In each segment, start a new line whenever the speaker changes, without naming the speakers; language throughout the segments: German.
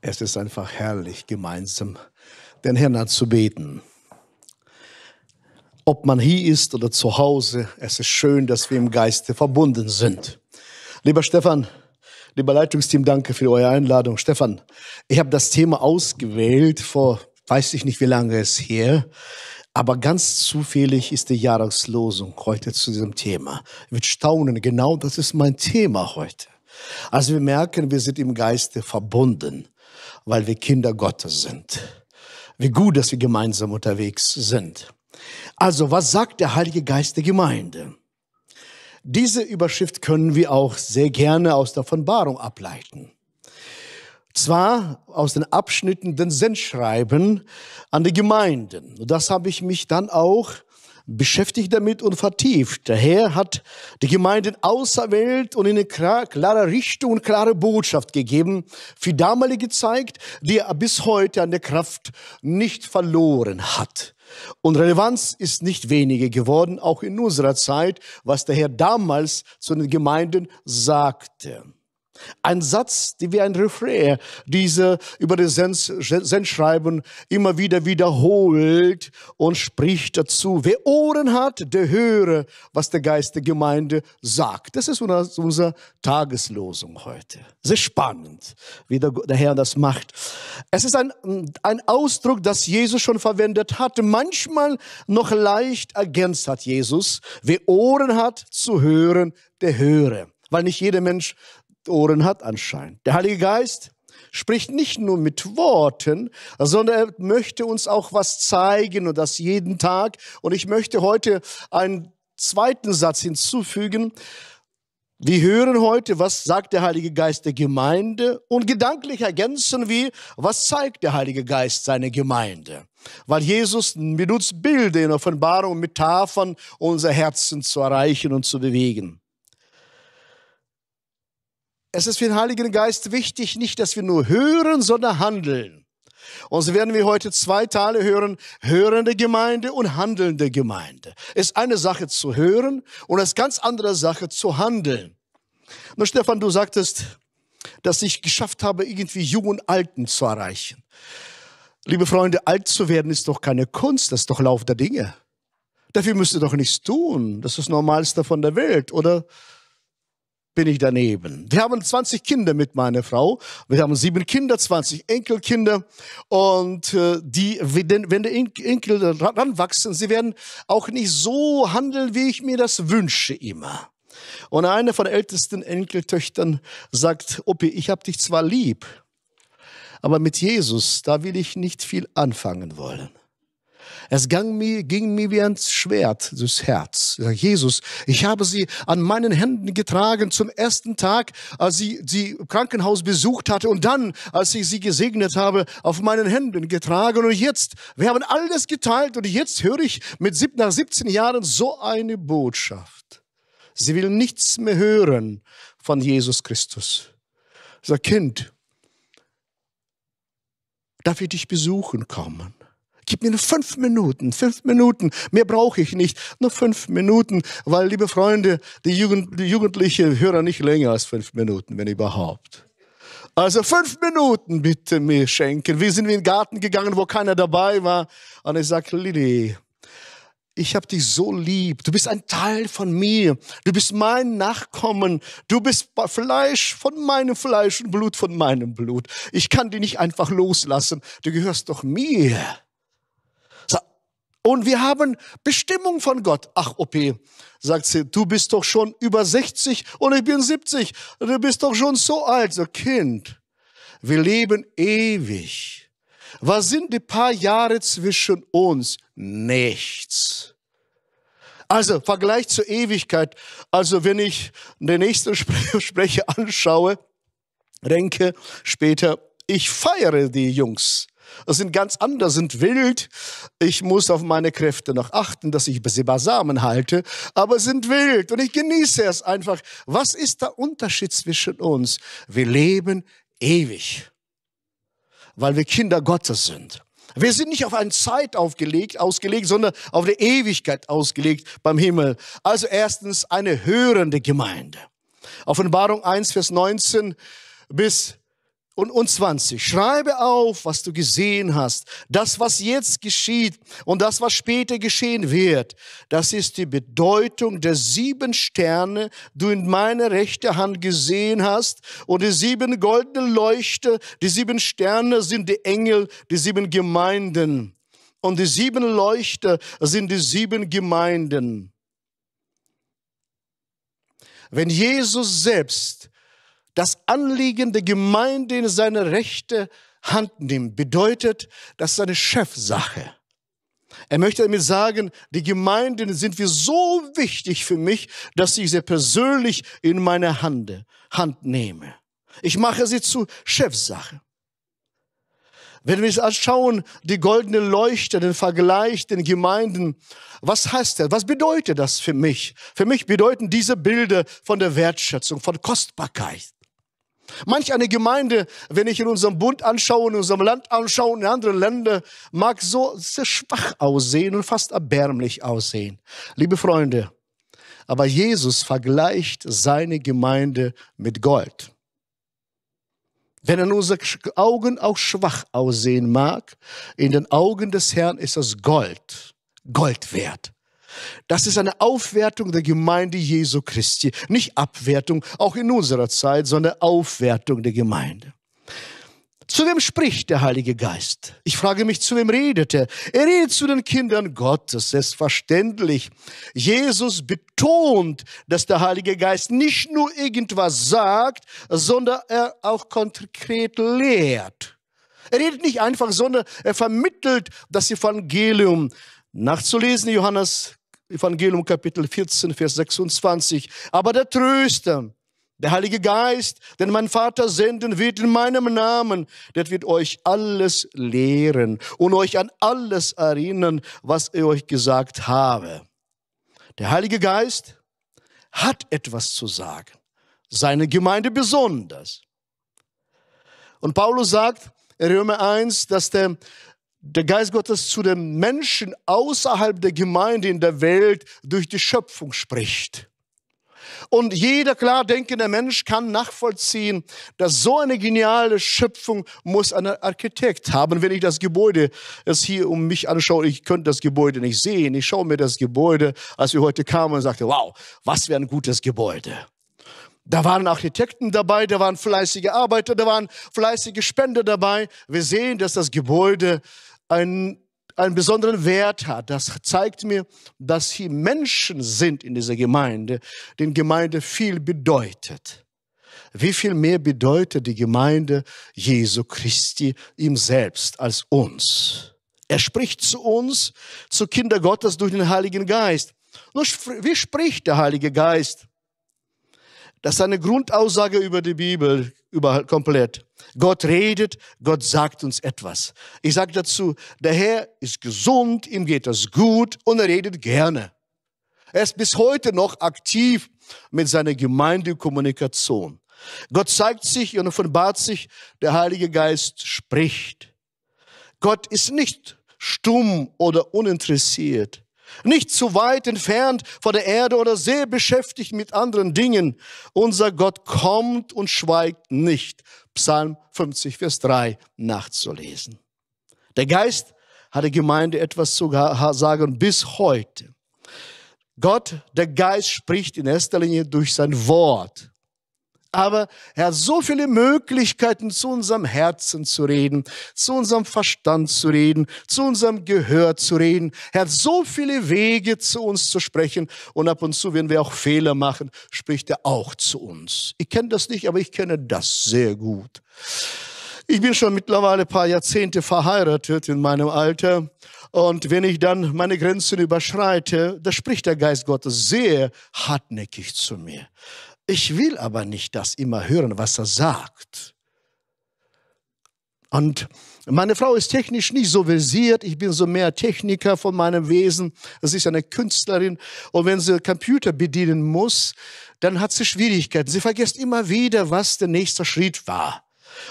Es ist einfach herrlich, gemeinsam den Herrn anzubeten. Ob man hier ist oder zu Hause, es ist schön, dass wir im Geiste verbunden sind. Lieber Stefan, lieber Leitungsteam, danke für eure Einladung. Stefan, ich habe das Thema ausgewählt vor, weiß ich nicht, wie lange es her, aber ganz zufällig ist die Jahreslosung heute zu diesem Thema. Ich würde staunen, genau das ist mein Thema heute. Also wir merken, wir sind im Geiste verbunden weil wir Kinder Gottes sind. Wie gut, dass wir gemeinsam unterwegs sind. Also, was sagt der Heilige Geist der Gemeinde? Diese Überschrift können wir auch sehr gerne aus der Offenbarung ableiten. Zwar aus den Abschnitten den Sendschreiben an die Gemeinden. Und das habe ich mich dann auch beschäftigt damit und vertieft. Der Herr hat die Gemeinde auserwählt und in eine klare Richtung und klare Botschaft gegeben, für damalige gezeigt, die er bis heute an der Kraft nicht verloren hat. Und Relevanz ist nicht wenige geworden, auch in unserer Zeit, was der Herr damals zu den Gemeinden sagte. Ein Satz, die wie ein Refrain diese über den Sendschreiben immer wieder wiederholt und spricht dazu. Wer Ohren hat, der höre, was der Geist der Gemeinde sagt. Das ist unsere Tageslosung heute. Sehr spannend, wie der, Herr das macht. Es ist ein, ein Ausdruck, das Jesus schon verwendet hat, Manchmal noch leicht ergänzt hat Jesus. Wer Ohren hat zu hören, der höre weil nicht jeder Mensch Ohren hat anscheinend. Der Heilige Geist spricht nicht nur mit Worten, sondern er möchte uns auch was zeigen und das jeden Tag. Und ich möchte heute einen zweiten Satz hinzufügen. Wir hören heute, was sagt der Heilige Geist der Gemeinde und gedanklich ergänzen wir, was zeigt der Heilige Geist seiner Gemeinde. Weil Jesus benutzt Bilder in Offenbarung, Metaphern, unser Herzen zu erreichen und zu bewegen. Es ist für den Heiligen Geist wichtig, nicht, dass wir nur hören, sondern handeln. Und so werden wir heute zwei Teile hören, hörende Gemeinde und handelnde Gemeinde. Es ist eine Sache zu hören und es ist ganz andere Sache zu handeln. Nun, Stefan, du sagtest, dass ich geschafft habe, irgendwie Jung und Alten zu erreichen. Liebe Freunde, alt zu werden ist doch keine Kunst, das ist doch Lauf der Dinge. Dafür müsst ihr doch nichts tun. Das ist das Normalste von der Welt, oder? bin ich daneben. Wir haben 20 Kinder mit meiner Frau. Wir haben sieben Kinder, 20 Enkelkinder. Und äh, die, wenn die Enkel ranwachsen, sie werden auch nicht so handeln, wie ich mir das wünsche immer. Und eine von den ältesten Enkeltöchtern sagt, Opi, ich habe dich zwar lieb, aber mit Jesus, da will ich nicht viel anfangen wollen. Es ging mir, ging mir wie ein Schwert das Herz. Ich Jesus, ich habe sie an meinen Händen getragen zum ersten Tag, als sie sie Krankenhaus besucht hatte und dann, als ich sie gesegnet habe, auf meinen Händen getragen. Und jetzt, wir haben alles geteilt und jetzt höre ich mit sieb, nach 17 Jahren so eine Botschaft. Sie will nichts mehr hören von Jesus Christus. Sag, Kind, darf ich dich besuchen kommen? gib mir nur fünf Minuten, fünf Minuten, mehr brauche ich nicht, nur fünf Minuten, weil, liebe Freunde, die, Jugend, die Jugendlichen hören nicht länger als fünf Minuten, wenn überhaupt. Also fünf Minuten bitte mir schenken. Wir sind in den Garten gegangen, wo keiner dabei war. Und ich sage, Lilly, ich habe dich so lieb. Du bist ein Teil von mir. Du bist mein Nachkommen. Du bist Fleisch von meinem Fleisch und Blut von meinem Blut. Ich kann dich nicht einfach loslassen. Du gehörst doch mir und wir haben Bestimmung von Gott. Ach, OP, sagt sie, du bist doch schon über 60 und ich bin 70. Du bist doch schon so alt, so Kind. Wir leben ewig. Was sind die paar Jahre zwischen uns? Nichts. Also Vergleich zur Ewigkeit. Also wenn ich den nächsten Sprecher anschaue, denke später, ich feiere die Jungs sind ganz anders, sind wild. Ich muss auf meine Kräfte noch achten, dass ich sie beisammen halte, aber sind wild und ich genieße es einfach. Was ist der Unterschied zwischen uns? Wir leben ewig, weil wir Kinder Gottes sind. Wir sind nicht auf eine Zeit aufgelegt, ausgelegt, sondern auf eine Ewigkeit ausgelegt beim Himmel. Also erstens eine hörende Gemeinde. Offenbarung 1, Vers 19 bis und, und 20. Schreibe auf, was du gesehen hast, das, was jetzt geschieht und das, was später geschehen wird. Das ist die Bedeutung der sieben Sterne, die du in meiner rechten Hand gesehen hast und die sieben goldenen Leuchte. Die sieben Sterne sind die Engel, die sieben Gemeinden. Und die sieben Leuchter sind die sieben Gemeinden. Wenn Jesus selbst das Anliegen der Gemeinde in seine rechte Hand nimmt, bedeutet, das ist eine Chefsache. Er möchte damit sagen, die Gemeinden sind wir so wichtig für mich, dass ich sie persönlich in meine Hand, Hand nehme. Ich mache sie zu Chefsache. Wenn wir uns anschauen, die goldene Leuchte, den Vergleich, den Gemeinden, was heißt das? Was bedeutet das für mich? Für mich bedeuten diese Bilder von der Wertschätzung, von Kostbarkeit. Manch eine Gemeinde, wenn ich in unserem Bund anschaue, in unserem Land anschaue, in anderen Ländern, mag so sehr schwach aussehen und fast erbärmlich aussehen. Liebe Freunde, aber Jesus vergleicht seine Gemeinde mit Gold. Wenn er in unseren Augen auch schwach aussehen mag, in den Augen des Herrn ist das Gold, Gold wert. Das ist eine Aufwertung der Gemeinde Jesu Christi. Nicht Abwertung, auch in unserer Zeit, sondern Aufwertung der Gemeinde. Zu wem spricht der Heilige Geist? Ich frage mich, zu wem redet er? Er redet zu den Kindern Gottes, selbstverständlich. Jesus betont, dass der Heilige Geist nicht nur irgendwas sagt, sondern er auch konkret lehrt. Er redet nicht einfach, sondern er vermittelt das Evangelium. Nachzulesen, Johannes Evangelium Kapitel 14, Vers 26. Aber der Tröster, der Heilige Geist, den mein Vater senden wird in meinem Namen, der wird euch alles lehren und euch an alles erinnern, was ich euch gesagt habe. Der Heilige Geist hat etwas zu sagen, seine Gemeinde besonders. Und Paulus sagt, in Römer 1, dass der der Geist Gottes zu den Menschen außerhalb der Gemeinde in der Welt durch die Schöpfung spricht. Und jeder klar denkende Mensch kann nachvollziehen, dass so eine geniale Schöpfung muss ein Architekt haben. Wenn ich das Gebäude es hier um mich anschaue, ich könnte das Gebäude nicht sehen. Ich schaue mir das Gebäude, als wir heute kamen und sagte, wow, was für ein gutes Gebäude. Da waren Architekten dabei, da waren fleißige Arbeiter, da waren fleißige Spender dabei. Wir sehen, dass das Gebäude einen, einen besonderen Wert hat. Das zeigt mir, dass hier Menschen sind in dieser Gemeinde, den Gemeinde viel bedeutet. Wie viel mehr bedeutet die Gemeinde Jesu Christi ihm selbst als uns? Er spricht zu uns, zu Kinder Gottes durch den Heiligen Geist. Nur wie spricht der Heilige Geist? Das ist eine Grundaussage über die Bibel, überall komplett. Gott redet, Gott sagt uns etwas. Ich sage dazu, der Herr ist gesund, ihm geht das gut und er redet gerne. Er ist bis heute noch aktiv mit seiner Gemeindekommunikation. Gott zeigt sich und offenbart sich, der Heilige Geist spricht. Gott ist nicht stumm oder uninteressiert nicht zu weit entfernt von der Erde oder sehr beschäftigt mit anderen Dingen. Unser Gott kommt und schweigt nicht. Psalm 50, Vers 3 nachzulesen. Der Geist hat der Gemeinde etwas zu sagen bis heute. Gott, der Geist, spricht in erster Linie durch sein Wort. Aber er hat so viele Möglichkeiten, zu unserem Herzen zu reden, zu unserem Verstand zu reden, zu unserem Gehör zu reden. Er hat so viele Wege, zu uns zu sprechen. Und ab und zu, wenn wir auch Fehler machen, spricht er auch zu uns. Ich kenne das nicht, aber ich kenne das sehr gut. Ich bin schon mittlerweile ein paar Jahrzehnte verheiratet in meinem Alter. Und wenn ich dann meine Grenzen überschreite, da spricht der Geist Gottes sehr hartnäckig zu mir. Ich will aber nicht das immer hören, was er sagt. Und meine Frau ist technisch nicht so versiert. Ich bin so mehr Techniker von meinem Wesen. Sie ist eine Künstlerin. Und wenn sie Computer bedienen muss, dann hat sie Schwierigkeiten. Sie vergisst immer wieder, was der nächste Schritt war.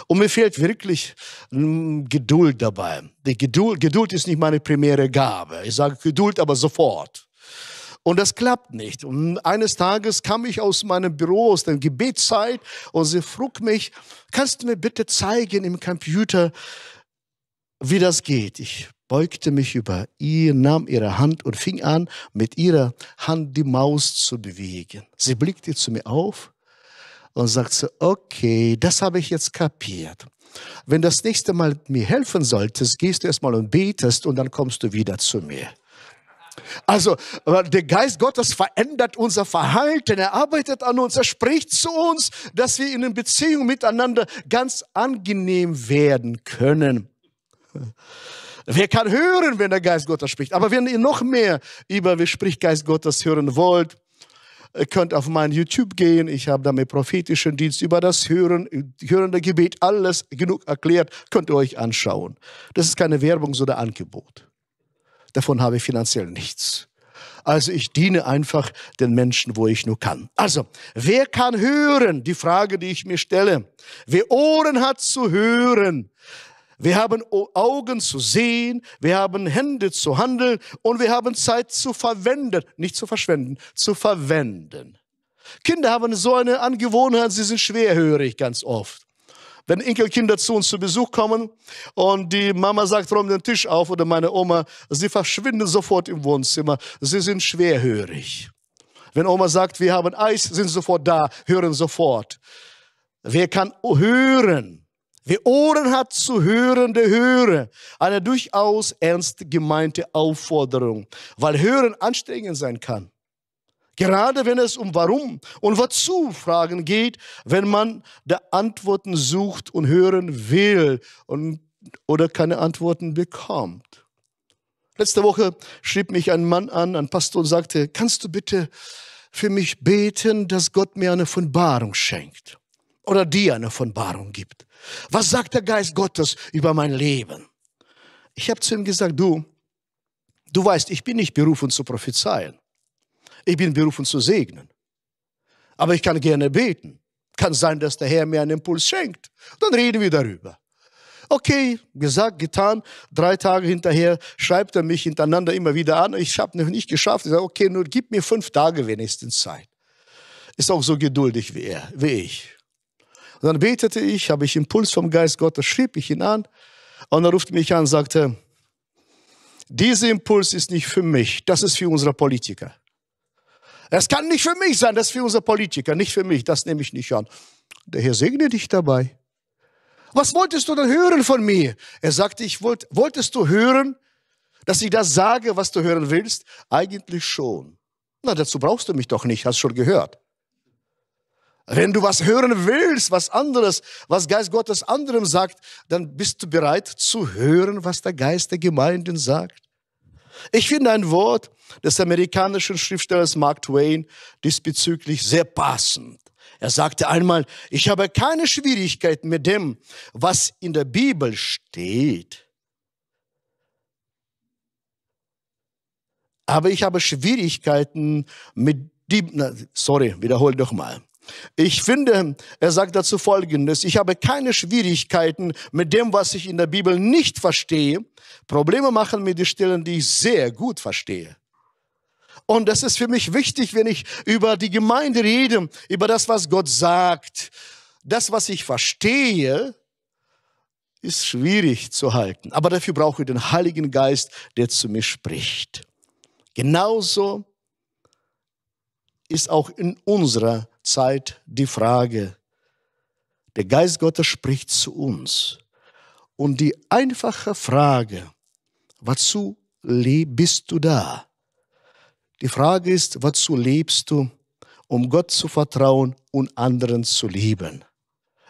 Und mir fehlt wirklich hm, Geduld dabei. Die Geduld, Geduld ist nicht meine primäre Gabe. Ich sage Geduld, aber sofort. Und das klappt nicht. Und eines Tages kam ich aus meinem Büro, aus der Gebetszeit, und sie frug mich, kannst du mir bitte zeigen im Computer, wie das geht? Ich beugte mich über ihr, nahm ihre Hand und fing an, mit ihrer Hand die Maus zu bewegen. Sie blickte zu mir auf und sagte, okay, das habe ich jetzt kapiert. Wenn das nächste Mal mir helfen solltest, gehst du erstmal und betest und dann kommst du wieder zu mir. Also der Geist Gottes verändert unser Verhalten, er arbeitet an uns, er spricht zu uns, dass wir in den Beziehungen miteinander ganz angenehm werden können. Wer kann hören, wenn der Geist Gottes spricht? Aber wenn ihr noch mehr über wie spricht Geist Gottes hören wollt, äh, könnt auf mein YouTube gehen. Ich habe da mit prophetischen Dienst über das Hören, hörende Gebet alles genug erklärt. Könnt ihr euch anschauen. Das ist keine Werbung, sondern Angebot davon habe ich finanziell nichts. Also ich diene einfach den Menschen, wo ich nur kann. Also, wer kann hören? Die Frage, die ich mir stelle. Wer Ohren hat zu hören. Wir haben Augen zu sehen, wir haben Hände zu handeln und wir haben Zeit zu verwenden, nicht zu verschwenden, zu verwenden. Kinder haben so eine Angewohnheit, sie sind schwerhörig ganz oft wenn Enkelkinder zu uns zu Besuch kommen und die Mama sagt, räum den Tisch auf oder meine Oma, sie verschwinden sofort im Wohnzimmer. Sie sind schwerhörig. Wenn Oma sagt, wir haben Eis, sind sofort da, hören sofort. Wer kann hören? Wer Ohren hat zu hören, der höre. Eine durchaus ernst gemeinte Aufforderung, weil Hören anstrengend sein kann. Gerade wenn es um Warum und Wozu Fragen geht, wenn man der Antworten sucht und hören will und, oder keine Antworten bekommt. Letzte Woche schrieb mich ein Mann an, ein Pastor, und sagte, kannst du bitte für mich beten, dass Gott mir eine Offenbarung schenkt oder dir eine Offenbarung gibt? Was sagt der Geist Gottes über mein Leben? Ich habe zu ihm gesagt, du, du weißt, ich bin nicht berufen zu prophezeien. Ich bin berufen zu segnen. Aber ich kann gerne beten. Kann sein, dass der Herr mir einen Impuls schenkt. Dann reden wir darüber. Okay, gesagt, getan. Drei Tage hinterher schreibt er mich hintereinander immer wieder an. Ich habe noch nicht geschafft. Ich sage, okay, nur gib mir fünf Tage wenigstens Zeit. Ist auch so geduldig wie er, wie ich. Und dann betete ich, habe ich Impuls vom Geist Gottes, schrieb ich ihn an. Und er ruft mich an und sagte, dieser Impuls ist nicht für mich, das ist für unsere Politiker. Das kann nicht für mich sein, das ist für unsere Politiker, nicht für mich, das nehme ich nicht an. Der Herr segne dich dabei. Was wolltest du denn hören von mir? Er sagte, ich wollt, wolltest du hören, dass ich das sage, was du hören willst? Eigentlich schon. Na, dazu brauchst du mich doch nicht, hast schon gehört. Wenn du was hören willst, was anderes, was Geist Gottes anderem sagt, dann bist du bereit zu hören, was der Geist der Gemeinden sagt. Ich finde ein Wort des amerikanischen Schriftstellers Mark Twain diesbezüglich sehr passend. Er sagte einmal, ich habe keine Schwierigkeiten mit dem, was in der Bibel steht. Aber ich habe Schwierigkeiten mit dem, sorry, wiederhole doch mal. Ich finde, er sagt dazu Folgendes, ich habe keine Schwierigkeiten mit dem, was ich in der Bibel nicht verstehe. Probleme machen mir die Stellen, die ich sehr gut verstehe. Und das ist für mich wichtig, wenn ich über die Gemeinde rede, über das, was Gott sagt. Das, was ich verstehe, ist schwierig zu halten. Aber dafür brauche ich den Heiligen Geist, der zu mir spricht. Genauso ist auch in unserer Zeit die Frage, der Geist Gottes spricht zu uns. Und die einfache Frage, wozu bist du da? Die Frage ist, wozu lebst du, um Gott zu vertrauen und anderen zu lieben?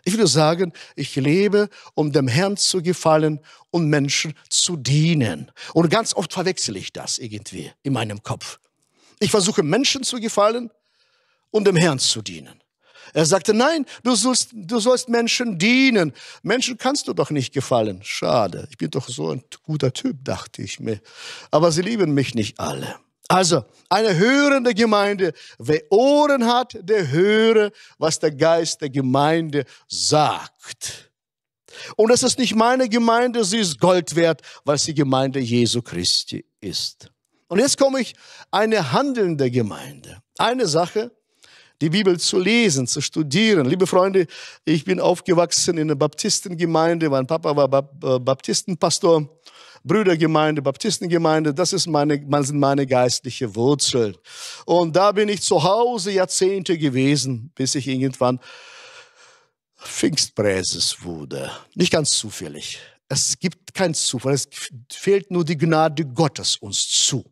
Ich würde sagen, ich lebe, um dem Herrn zu gefallen und Menschen zu dienen. Und ganz oft verwechsel ich das irgendwie in meinem Kopf. Ich versuche Menschen zu gefallen und dem Herrn zu dienen. Er sagte, nein, du sollst, du sollst Menschen dienen. Menschen kannst du doch nicht gefallen. Schade, ich bin doch so ein guter Typ, dachte ich mir. Aber sie lieben mich nicht alle. Also, eine hörende Gemeinde, wer Ohren hat, der höre, was der Geist der Gemeinde sagt. Und es ist nicht meine Gemeinde, sie ist Gold wert, weil sie Gemeinde Jesu Christi ist. Und jetzt komme ich eine handelnde Gemeinde. Eine Sache, die Bibel zu lesen, zu studieren. Liebe Freunde, ich bin aufgewachsen in einer Baptistengemeinde. Mein Papa war äh, Baptistenpastor. Brüdergemeinde, Baptistengemeinde, das ist meine, sind meine geistliche Wurzeln. Und da bin ich zu Hause Jahrzehnte gewesen, bis ich irgendwann Pfingstpräses wurde. Nicht ganz zufällig. Es gibt keinen Zufall. Es fehlt nur die Gnade Gottes uns zu.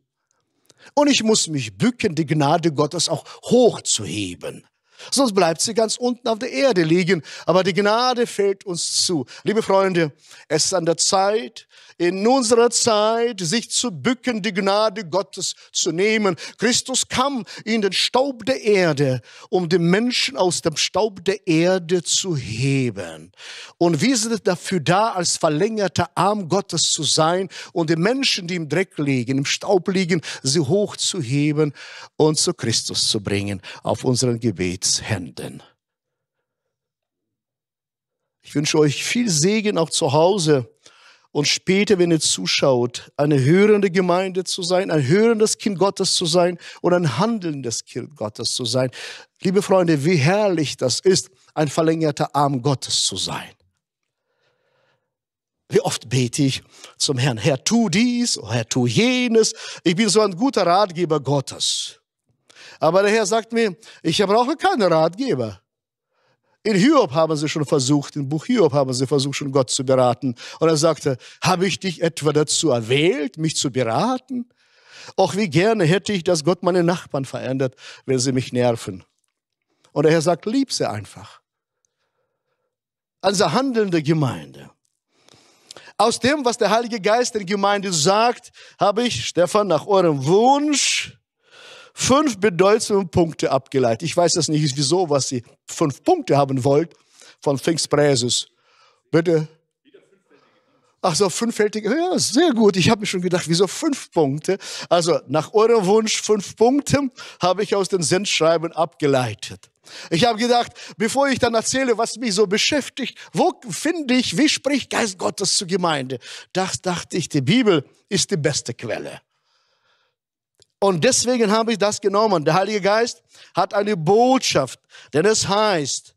Und ich muss mich bücken, die Gnade Gottes auch hochzuheben. Sonst bleibt sie ganz unten auf der Erde liegen. Aber die Gnade fällt uns zu. Liebe Freunde, es ist an der Zeit, in unserer Zeit sich zu bücken, die Gnade Gottes zu nehmen. Christus kam in den Staub der Erde, um die Menschen aus dem Staub der Erde zu heben. Und wir sind dafür da, als verlängerter Arm Gottes zu sein und die Menschen, die im Dreck liegen, im Staub liegen, sie hochzuheben und zu Christus zu bringen auf unseren Gebetshänden. Ich wünsche euch viel Segen auch zu Hause und später, wenn ihr zuschaut, eine hörende Gemeinde zu sein, ein hörendes Kind Gottes zu sein und ein handelndes Kind Gottes zu sein. Liebe Freunde, wie herrlich das ist, ein verlängerter Arm Gottes zu sein. Wie oft bete ich zum Herrn, Herr, tu dies, oh, Herr, tu jenes. Ich bin so ein guter Ratgeber Gottes. Aber der Herr sagt mir, ich brauche keine Ratgeber. In Hiob haben sie schon versucht, im Buch Hiob haben sie versucht, schon Gott zu beraten. Und er sagte, habe ich dich etwa dazu erwählt, mich zu beraten? Och, wie gerne hätte ich, dass Gott meine Nachbarn verändert, wenn sie mich nerven. Und der Herr sagt, lieb sie einfach. Also handelnde Gemeinde. Aus dem, was der Heilige Geist der Gemeinde sagt, habe ich, Stefan, nach eurem Wunsch fünf bedeutsame Punkte abgeleitet. Ich weiß das nicht, wieso, was Sie fünf Punkte haben wollt von Pfingstpräses. Bitte. Ach so, fünffältig. Ja, sehr gut. Ich habe mir schon gedacht, wieso fünf Punkte? Also nach eurem Wunsch fünf Punkte habe ich aus den Sendschreiben abgeleitet. Ich habe gedacht, bevor ich dann erzähle, was mich so beschäftigt, wo finde ich, wie spricht Geist Gottes zur Gemeinde? Das dachte ich, die Bibel ist die beste Quelle. Und deswegen habe ich das genommen. Der Heilige Geist hat eine Botschaft, denn es heißt,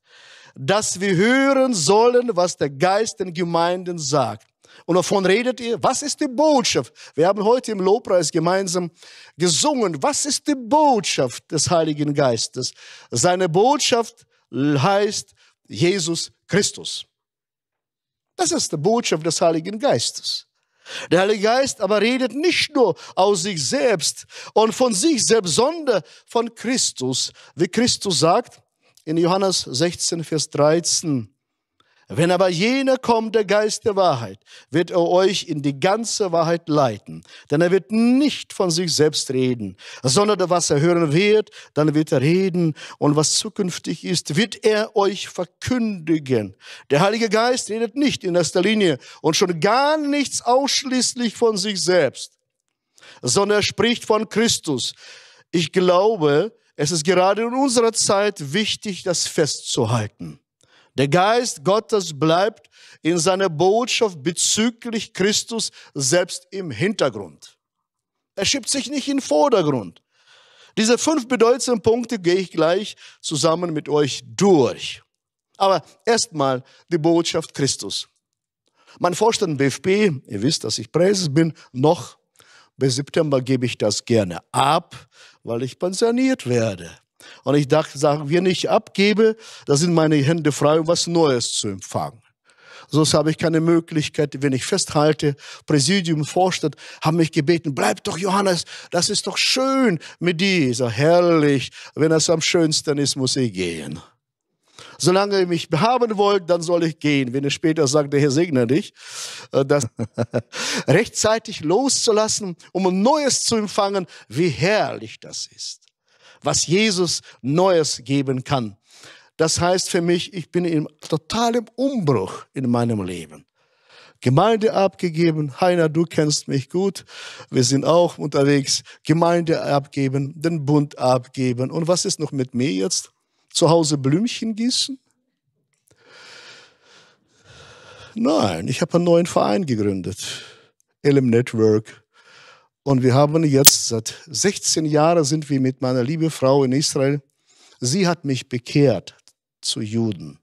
dass wir hören sollen, was der Geist den Gemeinden sagt. Und davon redet ihr? Was ist die Botschaft? Wir haben heute im Lobpreis gemeinsam gesungen. Was ist die Botschaft des Heiligen Geistes? Seine Botschaft heißt Jesus Christus. Das ist die Botschaft des Heiligen Geistes. Der Heilige Geist aber redet nicht nur aus sich selbst und von sich selbst, sondern von Christus. Wie Christus sagt in Johannes 16, Vers 13, wenn aber jener kommt, der Geist der Wahrheit, wird er euch in die ganze Wahrheit leiten. Denn er wird nicht von sich selbst reden, sondern was er hören wird, dann wird er reden. Und was zukünftig ist, wird er euch verkündigen. Der Heilige Geist redet nicht in erster Linie und schon gar nichts ausschließlich von sich selbst, sondern er spricht von Christus. Ich glaube, es ist gerade in unserer Zeit wichtig, das festzuhalten. Der Geist Gottes bleibt in seiner Botschaft bezüglich Christus selbst im Hintergrund. Er schiebt sich nicht in den Vordergrund. Diese fünf bedeutsamen Punkte gehe ich gleich zusammen mit euch durch. Aber erstmal die Botschaft Christus. Mein Vorstand BFP, ihr wisst, dass ich Präses bin, noch bis September gebe ich das gerne ab, weil ich pensioniert werde. Und ich dachte, sag, wenn ich abgebe, da sind meine Hände frei, um was Neues zu empfangen. Sonst habe ich keine Möglichkeit, wenn ich festhalte, Präsidium, Vorstand haben mich gebeten, bleib doch Johannes, das ist doch schön mit dir. Ich herrlich, wenn das am schönsten ist, muss ich gehen. Solange ihr mich haben wollt, dann soll ich gehen. Wenn ihr später sagt, der Herr segne dich, äh, das rechtzeitig loszulassen, um Neues zu empfangen, wie herrlich das ist was Jesus Neues geben kann. Das heißt für mich, ich bin in totalem Umbruch in meinem Leben. Gemeinde abgegeben. Heiner, du kennst mich gut. Wir sind auch unterwegs. Gemeinde abgeben, den Bund abgeben. Und was ist noch mit mir jetzt? Zu Hause Blümchen gießen? Nein, ich habe einen neuen Verein gegründet. LM Network und wir haben jetzt seit 16 Jahren sind wir mit meiner lieben Frau in Israel. Sie hat mich bekehrt zu Juden.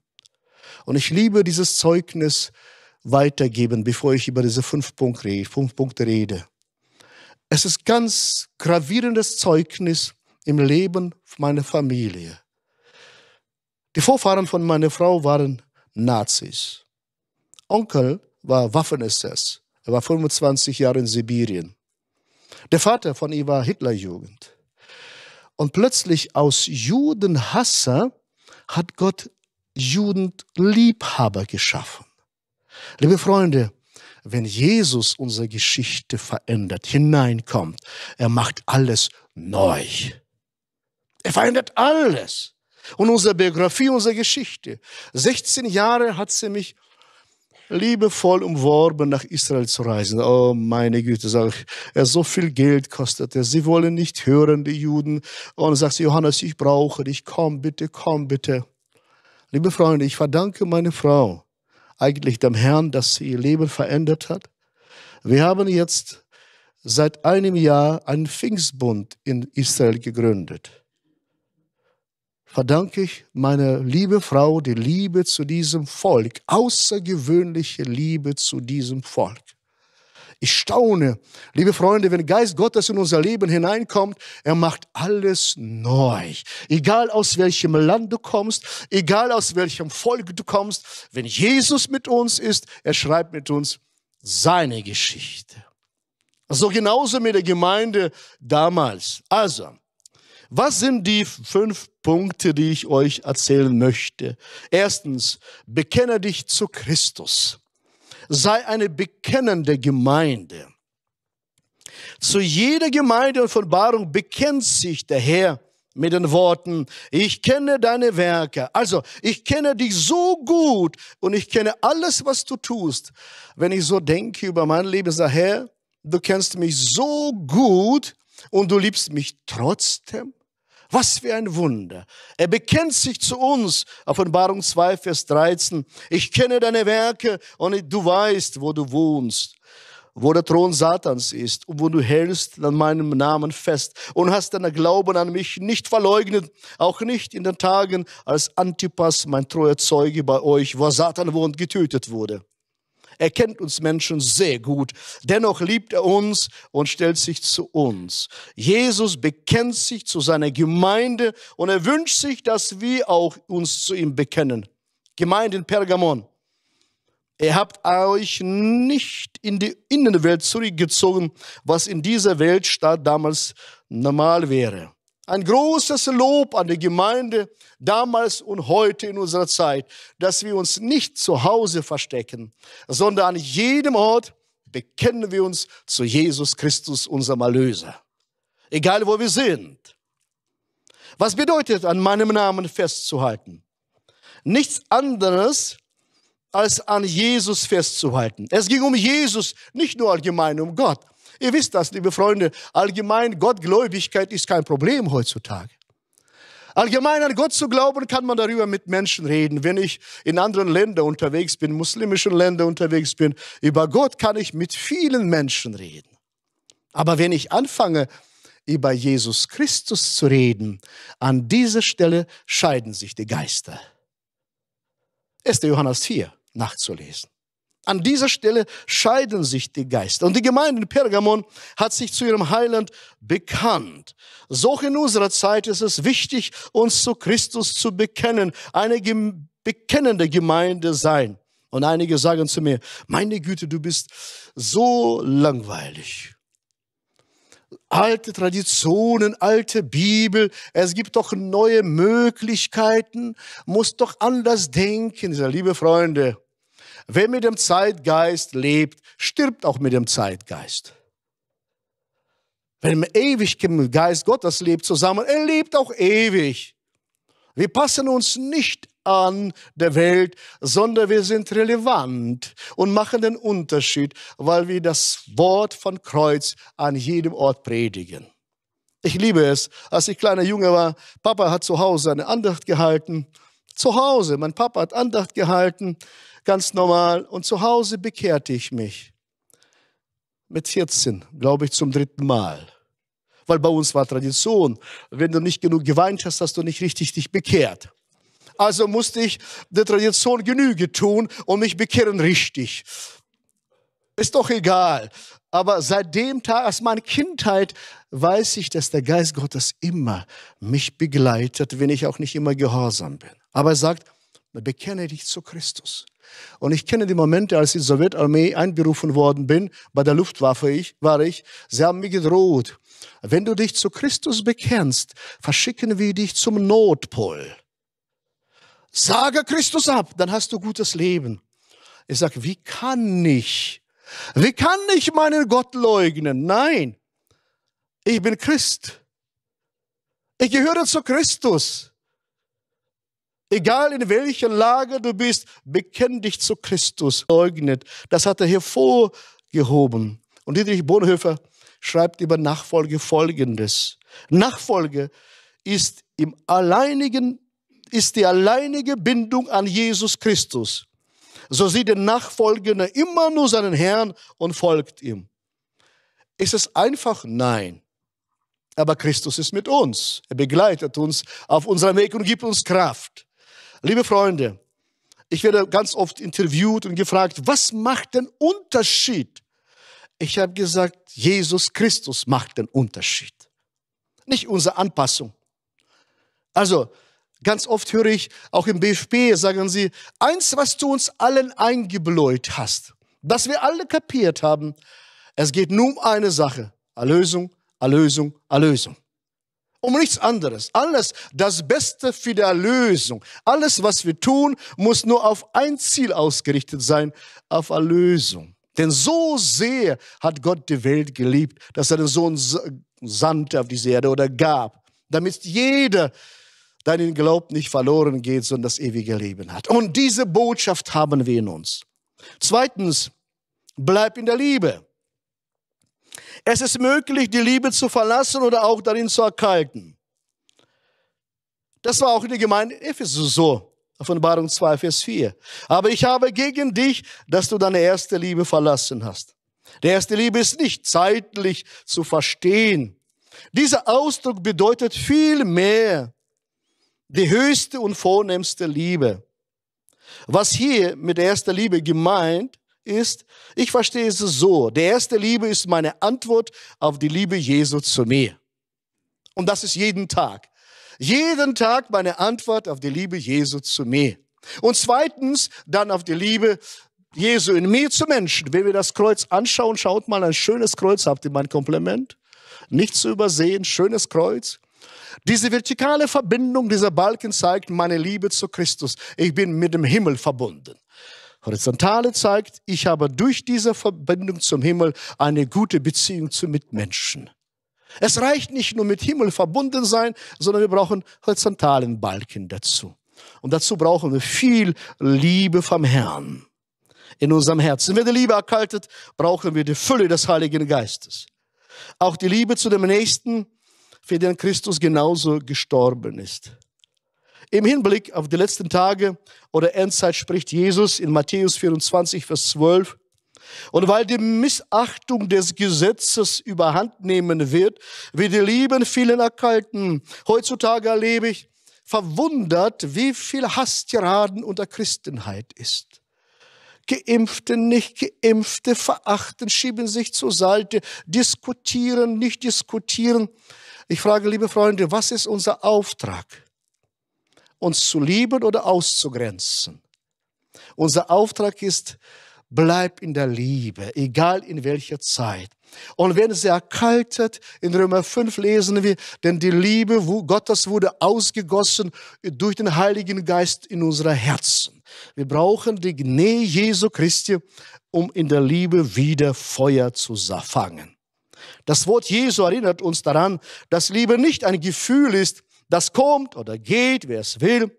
Und ich liebe dieses Zeugnis weitergeben, bevor ich über diese fünf Punkte rede. Es ist ganz gravierendes Zeugnis im Leben meiner Familie. Die Vorfahren von meiner Frau waren Nazis. Onkel war Waffen-SS. Er war 25 Jahre in Sibirien. Der Vater von ihr war Hitlerjugend. Und plötzlich aus Judenhasser hat Gott Judenliebhaber geschaffen. Liebe Freunde, wenn Jesus unsere Geschichte verändert, hineinkommt, er macht alles neu. Er verändert alles. Und unsere Biografie, unsere Geschichte. 16 Jahre hat sie mich liebevoll umworben, nach Israel zu reisen. Oh, meine Güte, sag ich, er so viel Geld kostet es. Sie wollen nicht hören, die Juden. Und er sagt Johannes, ich brauche dich, komm bitte, komm bitte. Liebe Freunde, ich verdanke meine Frau eigentlich dem Herrn, dass sie ihr Leben verändert hat. Wir haben jetzt seit einem Jahr einen Pfingstbund in Israel gegründet verdanke ich meiner liebe Frau die Liebe zu diesem Volk, außergewöhnliche Liebe zu diesem Volk. Ich staune, liebe Freunde, wenn Geist Gottes in unser Leben hineinkommt, er macht alles neu. Egal aus welchem Land du kommst, egal aus welchem Volk du kommst, wenn Jesus mit uns ist, er schreibt mit uns seine Geschichte. So genauso mit der Gemeinde damals. Also, was sind die fünf Punkte, die ich euch erzählen möchte? Erstens, bekenne dich zu Christus. Sei eine bekennende Gemeinde. Zu jeder Gemeinde und Verbarung bekennt sich der Herr mit den Worten, ich kenne deine Werke. Also, ich kenne dich so gut und ich kenne alles, was du tust. Wenn ich so denke über mein Leben, sage, Herr, du kennst mich so gut und du liebst mich trotzdem. Was für ein Wunder. Er bekennt sich zu uns. Offenbarung 2, Vers 13. Ich kenne deine Werke und du weißt, wo du wohnst, wo der Thron Satans ist und wo du hältst an meinem Namen fest und hast deinen Glauben an mich nicht verleugnet, auch nicht in den Tagen, als Antipas, mein treuer Zeuge bei euch, wo Satan wohnt, getötet wurde. Er kennt uns Menschen sehr gut. Dennoch liebt er uns und stellt sich zu uns. Jesus bekennt sich zu seiner Gemeinde und er wünscht sich, dass wir auch uns zu ihm bekennen. Gemeinde in Pergamon. Ihr habt euch nicht in die Innenwelt zurückgezogen, was in dieser Weltstadt damals normal wäre. Ein großes Lob an die Gemeinde damals und heute in unserer Zeit, dass wir uns nicht zu Hause verstecken, sondern an jedem Ort bekennen wir uns zu Jesus Christus, unserem Erlöser. Egal wo wir sind. Was bedeutet, an meinem Namen festzuhalten? Nichts anderes als an Jesus festzuhalten. Es ging um Jesus, nicht nur allgemein um Gott. Ihr wisst das, liebe Freunde, allgemein Gottgläubigkeit ist kein Problem heutzutage. Allgemein an Gott zu glauben, kann man darüber mit Menschen reden. Wenn ich in anderen Ländern unterwegs bin, muslimischen Ländern unterwegs bin, über Gott kann ich mit vielen Menschen reden. Aber wenn ich anfange, über Jesus Christus zu reden, an dieser Stelle scheiden sich die Geister. 1. Johannes 4 nachzulesen. An dieser Stelle scheiden sich die Geister. Und die Gemeinde in Pergamon hat sich zu ihrem Heiland bekannt. So in unserer Zeit ist es wichtig, uns zu Christus zu bekennen, eine gem bekennende Gemeinde sein. Und einige sagen zu mir, meine Güte, du bist so langweilig. Alte Traditionen, alte Bibel, es gibt doch neue Möglichkeiten, muss doch anders denken, liebe Freunde. Wer mit dem Zeitgeist lebt, stirbt auch mit dem Zeitgeist. Wer im ewigen Geist Gottes lebt zusammen, er lebt auch ewig. Wir passen uns nicht an der Welt, sondern wir sind relevant und machen den Unterschied, weil wir das Wort von Kreuz an jedem Ort predigen. Ich liebe es. Als ich kleiner Junge war, Papa hat zu Hause eine Andacht gehalten zu Hause. Mein Papa hat Andacht gehalten, ganz normal. Und zu Hause bekehrte ich mich. Mit 14, glaube ich, zum dritten Mal. Weil bei uns war Tradition, wenn du nicht genug geweint hast, hast du nicht richtig dich bekehrt. Also musste ich der Tradition Genüge tun und mich bekehren richtig. Ist doch egal. Aber seit dem Tag, aus meiner Kindheit, weiß ich, dass der Geist Gottes immer mich begleitet, wenn ich auch nicht immer gehorsam bin. Aber er sagt, bekenne dich zu Christus. Und ich kenne die Momente, als ich in die Sowjetarmee einberufen worden bin, bei der Luftwaffe ich, war ich, sie haben mir gedroht. Wenn du dich zu Christus bekennst, verschicken wir dich zum Notpol. Sage Christus ab, dann hast du gutes Leben. Ich sage, wie kann ich? Wie kann ich meinen Gott leugnen? Nein, ich bin Christ. Ich gehöre zu Christus. Egal in welcher Lage du bist, bekenn dich zu Christus, leugnet. Das hat er hervorgehoben. Und Dietrich Bonhoeffer schreibt über Nachfolge Folgendes. Nachfolge ist im alleinigen, ist die alleinige Bindung an Jesus Christus. So sieht der Nachfolgende immer nur seinen Herrn und folgt ihm. Ist es einfach? Nein. Aber Christus ist mit uns. Er begleitet uns auf unserem Weg und gibt uns Kraft. Liebe Freunde, ich werde ganz oft interviewt und gefragt, was macht den Unterschied? Ich habe gesagt, Jesus Christus macht den Unterschied, nicht unsere Anpassung. Also, ganz oft höre ich auch im BFP, sagen sie, eins, was du uns allen eingebläut hast, dass wir alle kapiert haben, es geht nur um eine Sache, Erlösung, Erlösung, Erlösung um nichts anderes. Alles das Beste für die Erlösung. Alles, was wir tun, muss nur auf ein Ziel ausgerichtet sein, auf Erlösung. Denn so sehr hat Gott die Welt geliebt, dass er den Sohn sandte auf diese Erde oder gab, damit jeder deinen Glauben nicht verloren geht, sondern das ewige Leben hat. Und diese Botschaft haben wir in uns. Zweitens, bleib in der Liebe. Es ist möglich, die Liebe zu verlassen oder auch darin zu erkalten. Das war auch in der Gemeinde Ephesus so. Offenbarung 2, Vers 4. Aber ich habe gegen dich, dass du deine erste Liebe verlassen hast. Die erste Liebe ist nicht zeitlich zu verstehen. Dieser Ausdruck bedeutet viel mehr die höchste und vornehmste Liebe. Was hier mit der ersten Liebe gemeint ist, ich verstehe es so, die erste Liebe ist meine Antwort auf die Liebe Jesu zu mir. Und das ist jeden Tag. Jeden Tag meine Antwort auf die Liebe Jesu zu mir. Und zweitens dann auf die Liebe Jesu in mir zu Menschen. Wenn wir das Kreuz anschauen, schaut mal ein schönes Kreuz, habt ihr mein Kompliment? Nicht zu übersehen, schönes Kreuz. Diese vertikale Verbindung dieser Balken zeigt meine Liebe zu Christus. Ich bin mit dem Himmel verbunden. Horizontale zeigt, ich habe durch diese Verbindung zum Himmel eine gute Beziehung zu Mitmenschen. Es reicht nicht nur mit Himmel verbunden sein, sondern wir brauchen horizontalen Balken dazu. Und dazu brauchen wir viel Liebe vom Herrn in unserem Herzen. Wenn die Liebe erkaltet, brauchen wir die Fülle des Heiligen Geistes. Auch die Liebe zu dem Nächsten, für den Christus genauso gestorben ist. Im Hinblick auf die letzten Tage oder Endzeit spricht Jesus in Matthäus 24, Vers 12. Und weil die Missachtung des Gesetzes überhand nehmen wird, wie die Lieben vielen erkalten. Heutzutage erlebe ich verwundert, wie viel Hasstiraden unter Christenheit ist. Geimpfte, nicht Geimpfte verachten, schieben sich zur Seite, diskutieren, nicht diskutieren. Ich frage, liebe Freunde, was ist unser Auftrag? uns zu lieben oder auszugrenzen. Unser Auftrag ist, bleib in der Liebe, egal in welcher Zeit. Und wenn es erkaltet, in Römer 5 lesen wir, denn die Liebe Gottes wurde ausgegossen durch den Heiligen Geist in unsere Herzen. Wir brauchen die Gnade Jesu Christi, um in der Liebe wieder Feuer zu fangen. Das Wort Jesu erinnert uns daran, dass Liebe nicht ein Gefühl ist, das kommt oder geht, wer es will.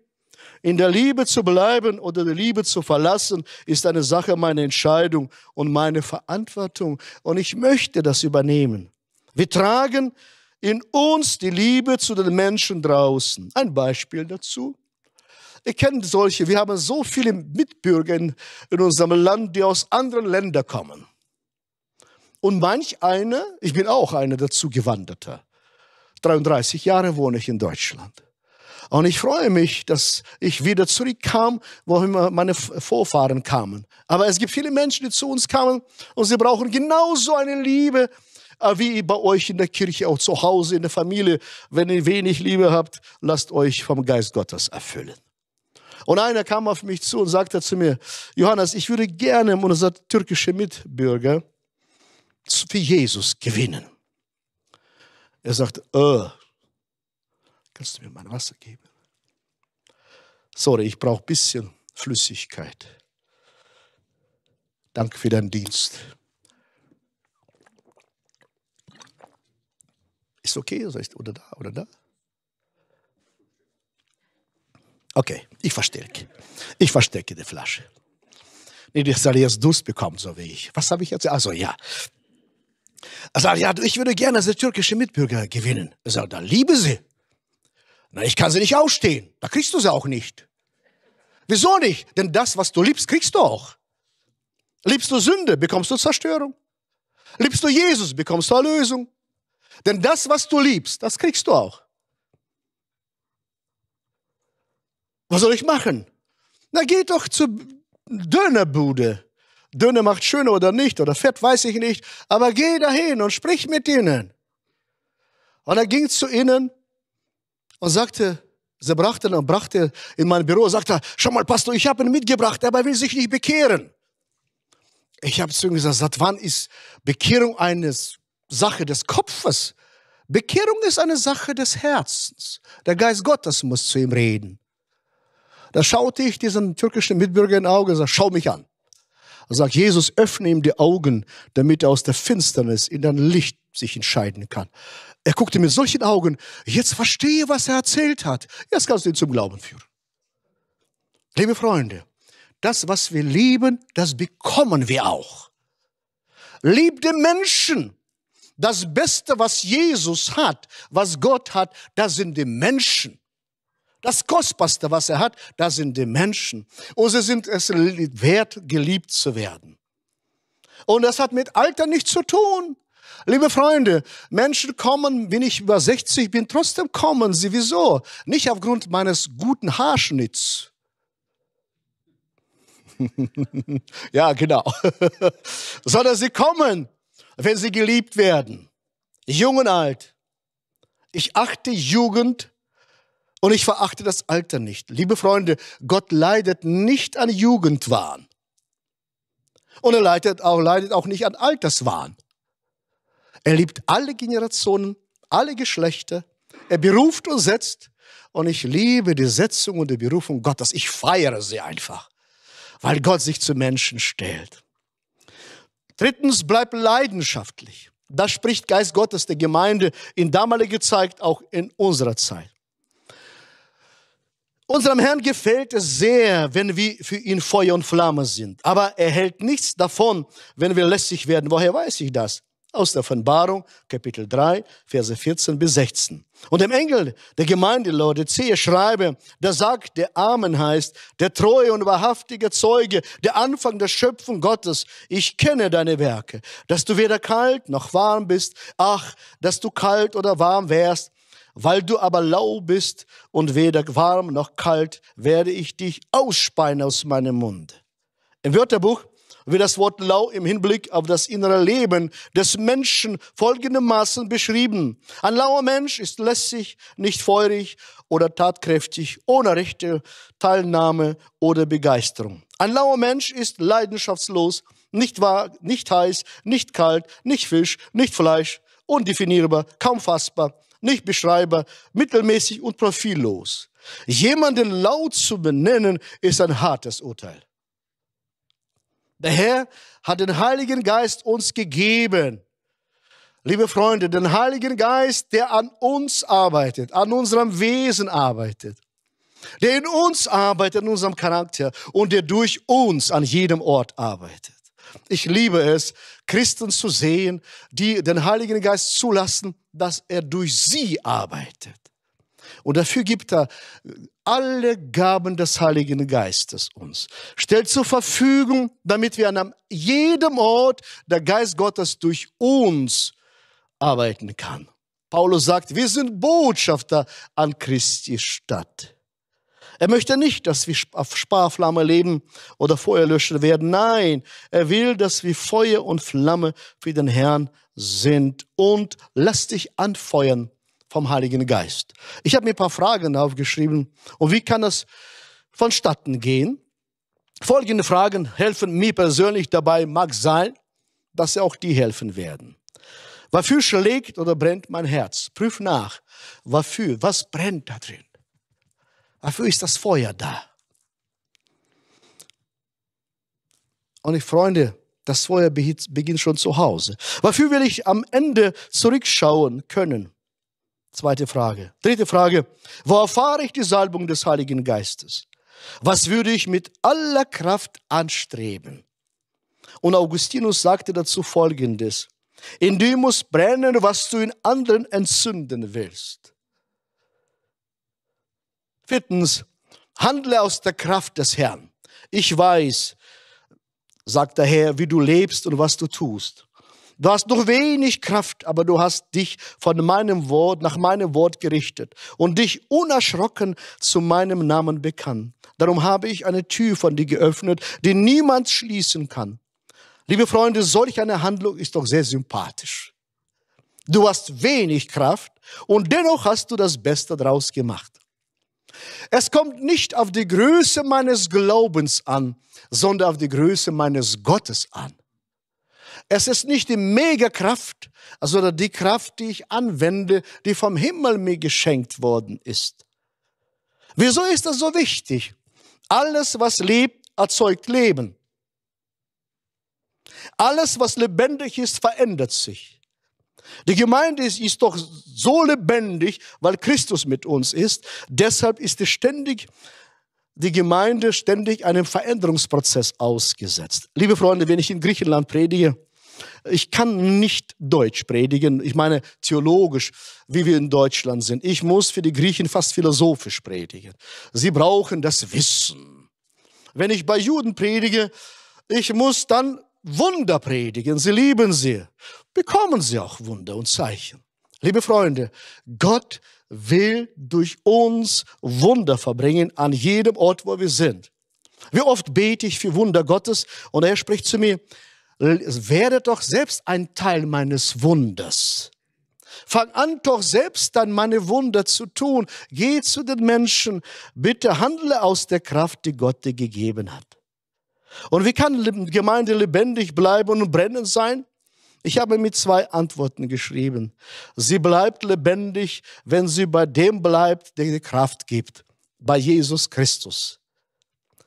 In der Liebe zu bleiben oder die Liebe zu verlassen, ist eine Sache meiner Entscheidung und meine Verantwortung. Und ich möchte das übernehmen. Wir tragen in uns die Liebe zu den Menschen draußen. Ein Beispiel dazu. Ihr kennt solche, wir haben so viele Mitbürger in, in unserem Land, die aus anderen Ländern kommen. Und manch einer, ich bin auch einer dazu gewanderter, 33 Jahre wohne ich in Deutschland. Und ich freue mich, dass ich wieder zurückkam, wohin meine Vorfahren kamen. Aber es gibt viele Menschen, die zu uns kamen und sie brauchen genauso eine Liebe äh, wie bei euch in der Kirche, auch zu Hause, in der Familie. Wenn ihr wenig Liebe habt, lasst euch vom Geist Gottes erfüllen. Und einer kam auf mich zu und sagte zu mir, Johannes, ich würde gerne unsere türkische Mitbürger für Jesus gewinnen. Er sagt, äh, kannst du mir mein Wasser geben? Sorry, ich brauche ein bisschen Flüssigkeit. Danke für deinen Dienst. Ist okay, oder da, oder da? Okay, ich verstecke. Ich verstecke die Flasche. Nicht, dass er jetzt Durst bekommt, so wie ich. Was habe ich jetzt? Also ja, er sagt, ja, ich würde gerne diese türkische Mitbürger gewinnen. Er sagt, dann liebe sie. Na, ich kann sie nicht ausstehen. Da kriegst du sie auch nicht. Wieso nicht? Denn das, was du liebst, kriegst du auch. Liebst du Sünde, bekommst du Zerstörung. Liebst du Jesus, bekommst du Erlösung. Denn das, was du liebst, das kriegst du auch. Was soll ich machen? Na, geh doch zur Dönerbude Dünne macht schöner oder nicht, oder fett, weiß ich nicht. Aber geh dahin und sprich mit ihnen. Und er ging zu ihnen und sagte, sie brachten und brachte in mein Büro, sagte, schau mal, Pastor, ich habe ihn mitgebracht, aber er will sich nicht bekehren. Ich habe zu ihm gesagt, seit wann ist Bekehrung eine Sache des Kopfes? Bekehrung ist eine Sache des Herzens. Der Geist Gottes muss zu ihm reden. Da schaute ich diesen türkischen Mitbürger in die Augen und sagte, schau mich an und sagt, Jesus, öffne ihm die Augen, damit er aus der Finsternis in dein Licht sich entscheiden kann. Er guckte mit solchen Augen, jetzt verstehe, was er erzählt hat. Jetzt kannst du ihn zum Glauben führen. Liebe Freunde, das, was wir lieben, das bekommen wir auch. Liebte Menschen, das Beste, was Jesus hat, was Gott hat, das sind die Menschen. Das Kostbarste, was er hat, das sind die Menschen. Und sie sind es wert, geliebt zu werden. Und das hat mit Alter nichts zu tun. Liebe Freunde, Menschen kommen, wenn ich über 60 bin, trotzdem kommen sie. Wieso? Nicht aufgrund meines guten Haarschnitts. ja, genau. Sondern sie kommen, wenn sie geliebt werden. Jung und alt. Ich achte Jugend und ich verachte das Alter nicht. Liebe Freunde, Gott leidet nicht an Jugendwahn. Und er leidet auch, leidet auch nicht an Alterswahn. Er liebt alle Generationen, alle Geschlechter. Er beruft und setzt. Und ich liebe die Setzung und die Berufung Gottes. Ich feiere sie einfach, weil Gott sich zu Menschen stellt. Drittens, bleib leidenschaftlich. Das spricht Geist Gottes der Gemeinde in damaliger Zeit, auch in unserer Zeit. Unserem Herrn gefällt es sehr, wenn wir für ihn Feuer und Flamme sind. Aber er hält nichts davon, wenn wir lästig werden. Woher weiß ich das? Aus der Offenbarung, Kapitel 3, Verse 14 bis 16. Und dem Engel der Gemeinde Laodicea schreibe, der sagt, der Amen heißt, der treue und wahrhaftige Zeuge, der Anfang der Schöpfung Gottes. Ich kenne deine Werke, dass du weder kalt noch warm bist. Ach, dass du kalt oder warm wärst. Weil du aber lau bist und weder warm noch kalt, werde ich dich ausspeien aus meinem Mund. Im Wörterbuch wird das Wort lau im Hinblick auf das innere Leben des Menschen folgendermaßen beschrieben. Ein lauer Mensch ist lässig, nicht feurig oder tatkräftig, ohne rechte Teilnahme oder Begeisterung. Ein lauer Mensch ist leidenschaftslos, nicht wahr, nicht heiß, nicht kalt, nicht Fisch, nicht Fleisch, undefinierbar, kaum fassbar, nicht beschreiber, mittelmäßig und profillos. Jemanden laut zu benennen, ist ein hartes Urteil. Der Herr hat den Heiligen Geist uns gegeben. Liebe Freunde, den Heiligen Geist, der an uns arbeitet, an unserem Wesen arbeitet, der in uns arbeitet, in unserem Charakter und der durch uns an jedem Ort arbeitet. Ich liebe es, Christen zu sehen, die den Heiligen Geist zulassen, dass er durch sie arbeitet. Und dafür gibt er alle Gaben des Heiligen Geistes uns. Stellt zur Verfügung, damit wir an jedem Ort der Geist Gottes durch uns arbeiten kann. Paulus sagt, wir sind Botschafter an Christi Stadt. Er möchte nicht, dass wir auf Sparflamme leben oder Feuerlöscher werden. Nein, er will, dass wir Feuer und Flamme für den Herrn sind. Und lass dich anfeuern vom Heiligen Geist. Ich habe mir ein paar Fragen aufgeschrieben. Und wie kann das vonstatten gehen? Folgende Fragen helfen mir persönlich dabei. Mag sein, dass auch die helfen werden. Wofür schlägt oder brennt mein Herz? Prüf nach. Wofür? Was brennt da drin? Dafür ist das Feuer da. Und ich, Freunde, das Feuer beginnt schon zu Hause. Wofür will ich am Ende zurückschauen können? Zweite Frage. Dritte Frage. Wo erfahre ich die Salbung des Heiligen Geistes? Was würde ich mit aller Kraft anstreben? Und Augustinus sagte dazu Folgendes. In dir muss brennen, was du in anderen entzünden willst. Viertens, handle aus der Kraft des Herrn. Ich weiß, sagt der Herr, wie du lebst und was du tust. Du hast noch wenig Kraft, aber du hast dich von meinem Wort, nach meinem Wort gerichtet und dich unerschrocken zu meinem Namen bekannt. Darum habe ich eine Tür von dir geöffnet, die niemand schließen kann. Liebe Freunde, solch eine Handlung ist doch sehr sympathisch. Du hast wenig Kraft und dennoch hast du das Beste daraus gemacht. Es kommt nicht auf die Größe meines Glaubens an, sondern auf die Größe meines Gottes an. Es ist nicht die Megakraft, sondern die Kraft, die ich anwende, die vom Himmel mir geschenkt worden ist. Wieso ist das so wichtig? Alles, was lebt, erzeugt Leben. Alles, was lebendig ist, verändert sich. Die Gemeinde ist, ist doch so lebendig, weil Christus mit uns ist. Deshalb ist ständig die Gemeinde ständig einem Veränderungsprozess ausgesetzt. Liebe Freunde, wenn ich in Griechenland predige, ich kann nicht Deutsch predigen, ich meine theologisch, wie wir in Deutschland sind. Ich muss für die Griechen fast philosophisch predigen. Sie brauchen das Wissen. Wenn ich bei Juden predige, ich muss dann Wunder predigen. Sie lieben sie bekommen sie auch Wunder und Zeichen. Liebe Freunde, Gott will durch uns Wunder verbringen an jedem Ort, wo wir sind. Wie oft bete ich für Wunder Gottes und er spricht zu mir, werde doch selbst ein Teil meines Wunders. Fang an, doch selbst dann meine Wunder zu tun. Geh zu den Menschen. Bitte handle aus der Kraft, die Gott dir gegeben hat. Und wie kann Gemeinde lebendig bleiben und brennend sein? Ich habe mit zwei Antworten geschrieben. Sie bleibt lebendig, wenn sie bei dem bleibt, der die Kraft gibt, bei Jesus Christus.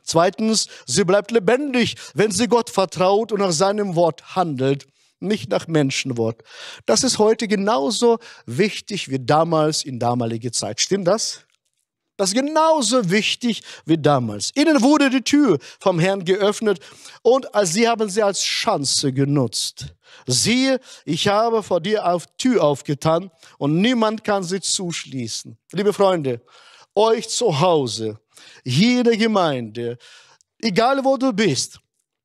Zweitens, sie bleibt lebendig, wenn sie Gott vertraut und nach seinem Wort handelt, nicht nach Menschenwort. Das ist heute genauso wichtig wie damals in damaliger Zeit. Stimmt das? Das ist genauso wichtig wie damals. Ihnen wurde die Tür vom Herrn geöffnet und sie haben sie als Chance genutzt. Siehe, ich habe vor dir auf Tür aufgetan und niemand kann sie zuschließen. Liebe Freunde, euch zu Hause, jede Gemeinde, egal wo du bist,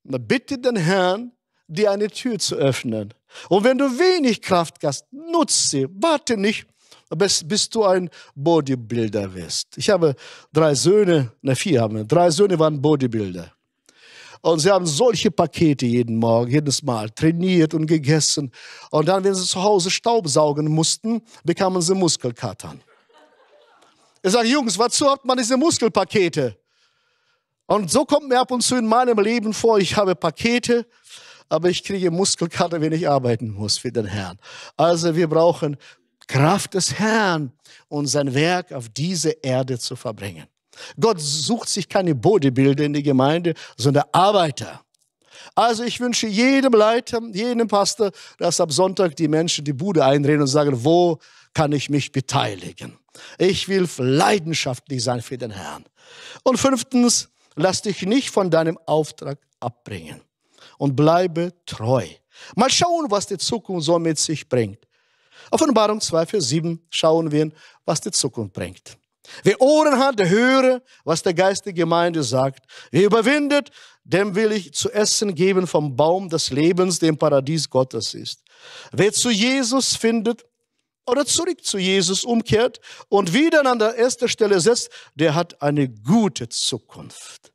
bitte den Herrn, dir eine Tür zu öffnen. Und wenn du wenig Kraft hast, nutze sie, warte nicht, bis, bis du ein Bodybuilder wirst. Ich habe drei Söhne, ne, vier haben wir, drei Söhne waren Bodybuilder. Und sie haben solche Pakete jeden Morgen, jedes Mal trainiert und gegessen. Und dann, wenn sie zu Hause Staubsaugen mussten, bekamen sie Muskelkatern. Ich sage, Jungs, wozu hat man diese Muskelpakete? Und so kommt mir ab und zu in meinem Leben vor, ich habe Pakete, aber ich kriege Muskelkater, wenn ich arbeiten muss für den Herrn. Also wir brauchen Kraft des Herrn und sein Werk auf diese Erde zu verbringen. Gott sucht sich keine Bodybuilder in die Gemeinde, sondern Arbeiter. Also ich wünsche jedem Leiter, jedem Pastor, dass ab Sonntag die Menschen die Bude einreden und sagen, wo kann ich mich beteiligen? Ich will leidenschaftlich sein für den Herrn. Und fünftens, lass dich nicht von deinem Auftrag abbringen und bleibe treu. Mal schauen, was die Zukunft so mit sich bringt. Offenbarung 2, Vers 7 schauen wir, was die Zukunft bringt. Wer Ohren hat, der höre, was der Geist der Gemeinde sagt. Wer überwindet, dem will ich zu essen geben vom Baum des Lebens, dem Paradies Gottes ist. Wer zu Jesus findet oder zurück zu Jesus umkehrt und wieder an der ersten Stelle setzt, der hat eine gute Zukunft.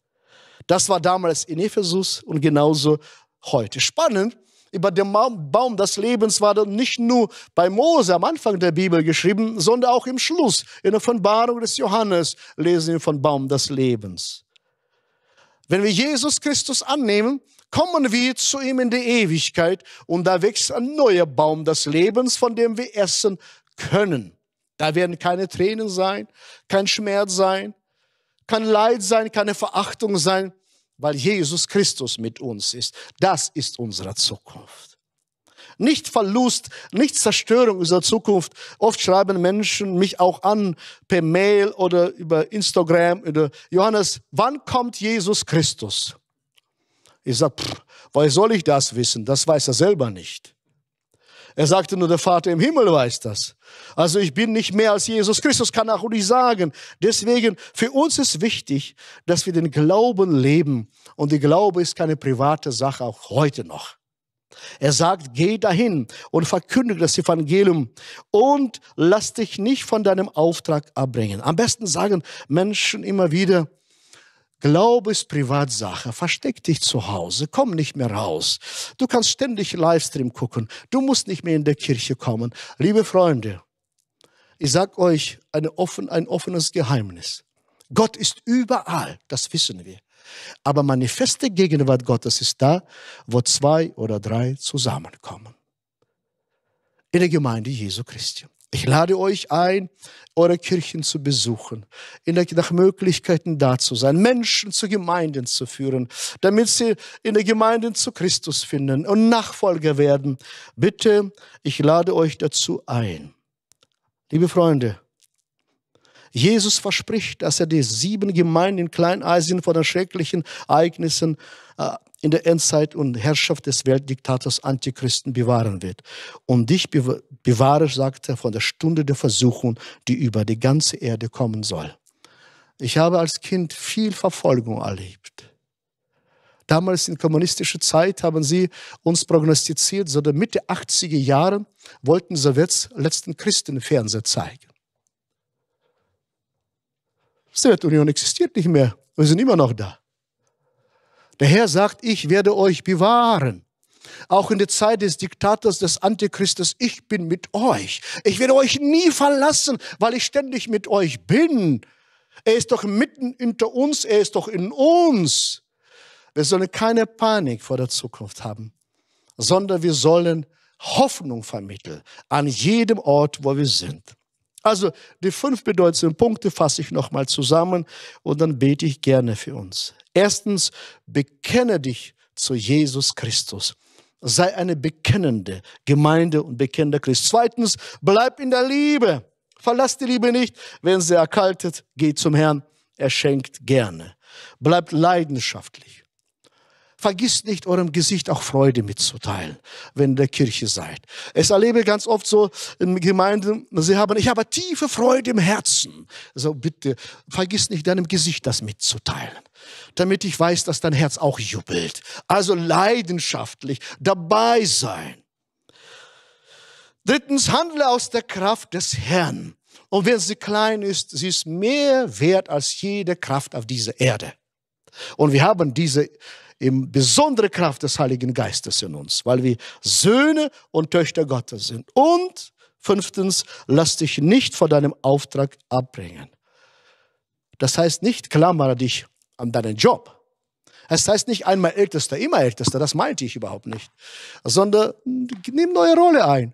Das war damals in Ephesus und genauso heute. Spannend, über den Baum des Lebens war nicht nur bei Mose am Anfang der Bibel geschrieben, sondern auch im Schluss, in der Offenbarung des Johannes lesen wir von Baum des Lebens. Wenn wir Jesus Christus annehmen, kommen wir zu ihm in die Ewigkeit und da wächst ein neuer Baum des Lebens, von dem wir essen können. Da werden keine Tränen sein, kein Schmerz sein, kein Leid sein, keine Verachtung sein, weil Jesus Christus mit uns ist. Das ist unsere Zukunft. Nicht Verlust, nicht Zerstörung unserer Zukunft. Oft schreiben Menschen mich auch an per Mail oder über Instagram oder Johannes, wann kommt Jesus Christus? Ich sage, woher soll ich das wissen? Das weiß er selber nicht. Er sagte nur, der Vater im Himmel weiß das. Also ich bin nicht mehr als Jesus Christus, kann auch nicht sagen. Deswegen, für uns ist wichtig, dass wir den Glauben leben. Und die Glaube ist keine private Sache, auch heute noch. Er sagt, geh dahin und verkündige das Evangelium und lass dich nicht von deinem Auftrag abbringen. Am besten sagen Menschen immer wieder, Glaube ist Privatsache. Versteck dich zu Hause. Komm nicht mehr raus. Du kannst ständig Livestream gucken. Du musst nicht mehr in der Kirche kommen. Liebe Freunde, ich sag euch offen, ein offenes Geheimnis. Gott ist überall. Das wissen wir. Aber manifeste Gegenwart Gottes ist da, wo zwei oder drei zusammenkommen. In der Gemeinde Jesu Christi. Ich lade euch ein, eure Kirchen zu besuchen, in der, nach Möglichkeiten da zu sein, Menschen zu Gemeinden zu führen, damit sie in der Gemeinde zu Christus finden und Nachfolger werden. Bitte, ich lade euch dazu ein. Liebe Freunde, Jesus verspricht, dass er die sieben Gemeinden in Kleinasien vor den schrecklichen Ereignissen äh, in der Endzeit und Herrschaft des Weltdiktators Antichristen bewahren wird. Und dich bewahre, sagt er, von der Stunde der Versuchung, die über die ganze Erde kommen soll. Ich habe als Kind viel Verfolgung erlebt. Damals in kommunistischer Zeit haben sie uns prognostiziert, so der Mitte 80er Jahre wollten Sowjets letzten Christenfernseher zeigen. Sowjetunion existiert nicht mehr. Wir sind immer noch da. Der Herr sagt, ich werde euch bewahren. Auch in der Zeit des Diktators, des Antichristes, ich bin mit euch. Ich werde euch nie verlassen, weil ich ständig mit euch bin. Er ist doch mitten unter uns, er ist doch in uns. Wir sollen keine Panik vor der Zukunft haben, sondern wir sollen Hoffnung vermitteln an jedem Ort, wo wir sind. Also die fünf bedeutenden Punkte fasse ich nochmal zusammen und dann bete ich gerne für uns. Erstens, bekenne dich zu Jesus Christus. Sei eine bekennende Gemeinde und bekennender Christ. Zweitens, bleib in der Liebe. Verlass die Liebe nicht. Wenn sie erkaltet, geh zum Herrn. Er schenkt gerne. Bleib leidenschaftlich. Vergisst nicht, eurem Gesicht auch Freude mitzuteilen, wenn ihr in der Kirche seid. Es erlebe ganz oft so in Gemeinden, sie haben, ich habe tiefe Freude im Herzen. So also bitte, vergiss nicht, deinem Gesicht das mitzuteilen damit ich weiß, dass dein Herz auch jubelt. Also leidenschaftlich dabei sein. Drittens, handle aus der Kraft des Herrn. Und wenn sie klein ist, sie ist mehr wert als jede Kraft auf dieser Erde. Und wir haben diese im besondere Kraft des Heiligen Geistes in uns, weil wir Söhne und Töchter Gottes sind. Und fünftens, lass dich nicht von deinem Auftrag abbringen. Das heißt nicht, klammere dich an deinen Job. Es heißt nicht einmal Ältester, immer Ältester, das meinte ich überhaupt nicht, sondern nimm neue Rolle ein,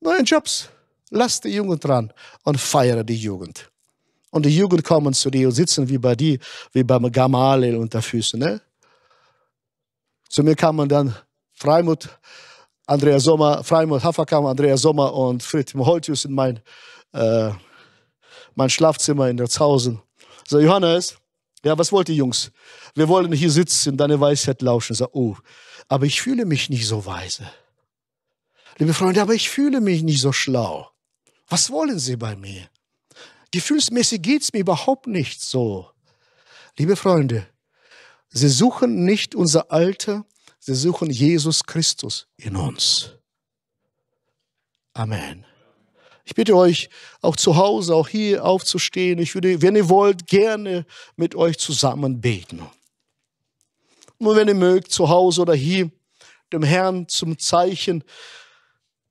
neue Jobs, lass die Jugend dran und feiere die Jugend. Und die Jugend kommen zu dir und sitzen wie bei dir, wie beim Gamalel unter Füßen. Ne? Zu mir kamen dann Freimut, Andrea Sommer, Freimut Haferkamp, Andrea Sommer und Friedrich Holtius in mein, äh, mein Schlafzimmer in der Nerzhausen. So, Johannes, ja, was wollt ihr Jungs? Wir wollen hier sitzen, deine Weisheit lauschen. So, oh, aber ich fühle mich nicht so weise. Liebe Freunde, aber ich fühle mich nicht so schlau. Was wollen Sie bei mir? Gefühlsmäßig geht es mir überhaupt nicht so. Liebe Freunde, sie suchen nicht unser Alter, sie suchen Jesus Christus in uns. Amen. Ich bitte euch, auch zu Hause, auch hier aufzustehen. Ich würde, wenn ihr wollt, gerne mit euch zusammen beten. Nur wenn ihr mögt, zu Hause oder hier, dem Herrn zum Zeichen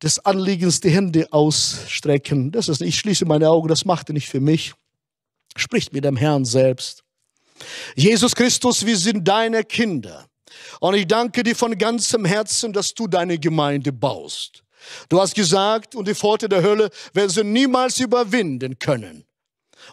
des Anliegens die Hände ausstrecken. Das ist, ich schließe meine Augen, das macht er nicht für mich. Spricht mit dem Herrn selbst. Jesus Christus, wir sind deine Kinder. Und ich danke dir von ganzem Herzen, dass du deine Gemeinde baust. Du hast gesagt, und die Pforte der Hölle werden sie niemals überwinden können.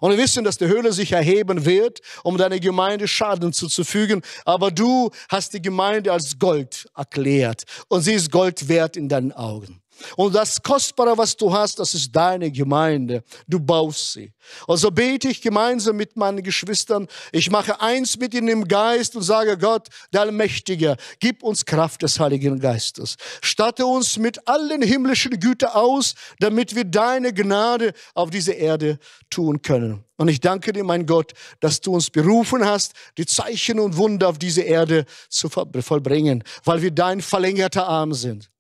Und wir wissen, dass die Hölle sich erheben wird, um deiner Gemeinde Schaden zuzufügen. Aber du hast die Gemeinde als Gold erklärt. Und sie ist Gold wert in deinen Augen. Und das Kostbare, was du hast, das ist deine Gemeinde. Du baust sie. Also bete ich gemeinsam mit meinen Geschwistern. Ich mache eins mit ihnen im Geist und sage Gott, der Allmächtige, gib uns Kraft des Heiligen Geistes. Statte uns mit allen himmlischen Gütern aus, damit wir deine Gnade auf dieser Erde tun können. Und ich danke dir, mein Gott, dass du uns berufen hast, die Zeichen und Wunder auf dieser Erde zu vollbringen, weil wir dein verlängerter Arm sind.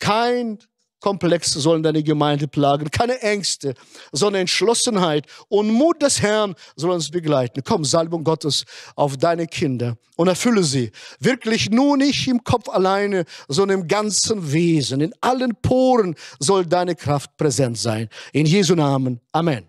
Kein Komplexe sollen deine Gemeinde plagen. Keine Ängste, sondern Entschlossenheit und Mut des Herrn sollen uns begleiten. Komm, Salbung Gottes auf deine Kinder und erfülle sie. Wirklich nur nicht im Kopf alleine, sondern im ganzen Wesen. In allen Poren soll deine Kraft präsent sein. In Jesu Namen. Amen.